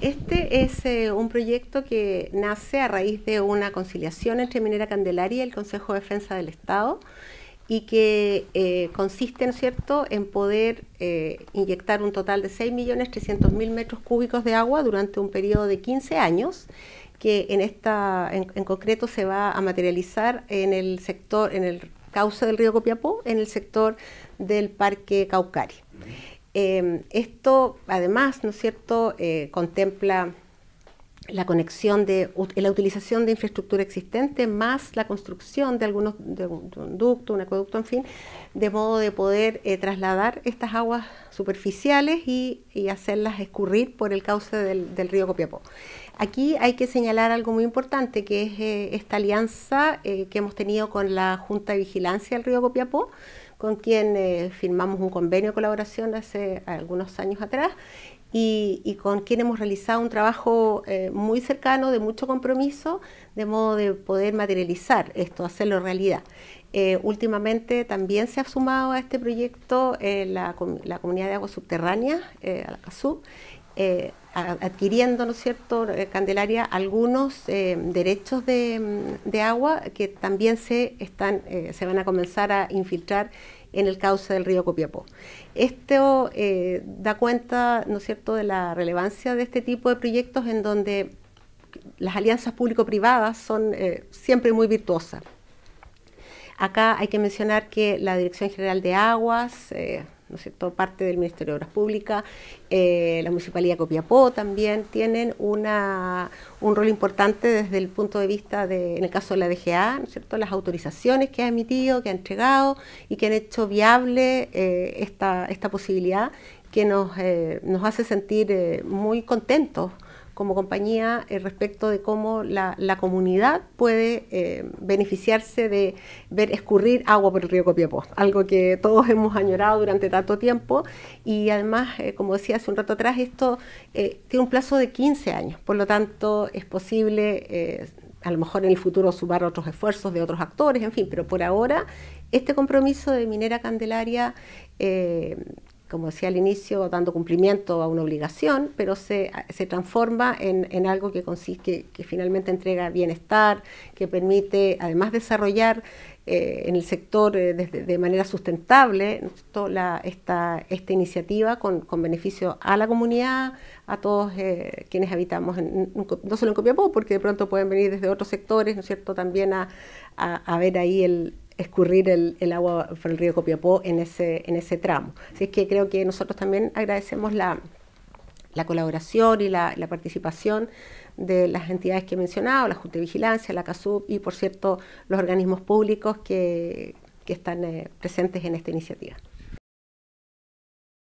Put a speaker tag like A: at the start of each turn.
A: Este es eh, un proyecto que nace a raíz de una conciliación entre Minera Candelaria y el Consejo de Defensa del Estado y que eh, consiste, cierto?, en poder eh, inyectar un total de 6.300.000 metros cúbicos de agua durante un periodo de 15 años, que en, esta, en concreto se va a materializar en el sector, en el cauce del río Copiapó, en el sector del Parque Caucari. Em, esto, además, ¿no es cierto?, eh, contempla la conexión de la utilización de infraestructura existente más la construcción de algunos de un, ducto, un acueducto, en fin, de modo de poder eh, trasladar estas aguas superficiales y, hacerlas escurrir por el cauce del, río Copiapó. Aquí hay que señalar algo muy importante, que es eh, esta alianza que hemos tenido con la Junta de Vigilancia del río Copiapó, con quien eh, firmamos un convenio de colaboración hace algunos años atrás y, con quien hemos realizado un trabajo eh, muy cercano, de mucho compromiso, de modo de poder materializar esto, hacerlo realidad. Eh, últimamente también se ha sumado a este proyecto la, comunidad de aguas subterráneas, a eh, adquiriendo, ¿no es cierto, eh, Candelaria, algunos eh, derechos de, agua que también se, están, se van a comenzar a infiltrar en el cauce del río Copiapó. Esto da cuenta, ¿no es cierto?, de la relevancia de este tipo de proyectos en donde las alianzas público-privadas son siempre muy virtuosas. Acá hay que mencionar que la Dirección General de Aguas, ¿no Parte del Ministerio de Obras Públicas, eh, la Municipalidad de Copiapó también tienen una, un rol importante desde el punto de vista de, en el caso de la DGA, ¿no cierto? Las autorizaciones que ha emitido, que ha entregado y que han hecho viable eh, esta, esta posibilidad que nos, eh, nos hace sentir muy contentos como compañía eh, respecto de cómo la, comunidad puede eh, beneficiarse de ver escurrir agua por el río Copiapó, algo que todos hemos añorado durante tanto tiempo y además, eh, como decía hace un rato atrás, esto tiene un plazo de 15 años, por lo tanto es posible a lo mejor en el futuro sumar otros esfuerzos de otros actores, en fin, pero por ahora este compromiso de Minera Candelaria como decía al inicio, dando cumplimiento a una obligación, pero se, transforma en, algo que, consiste, que finalmente entrega bienestar, que permite además desarrollar eh, en el sector eh, de, manera sustentable esta, iniciativa con, beneficio a la comunidad, a todos eh, quienes habitamos, no solo en Copiapó, porque de pronto pueden venir desde otros sectores, ¿no es cierto?, también a ver ahí el, escurrir el, agua por el río Copiapó en ese, en ese tramo. Así es que creo que nosotros también agradecemos la, colaboración y la, participación de las entidades que he mencionado, la Junta de Vigilancia, la CASUB y, por cierto, los organismos públicos que, están eh, presentes en esta iniciativa.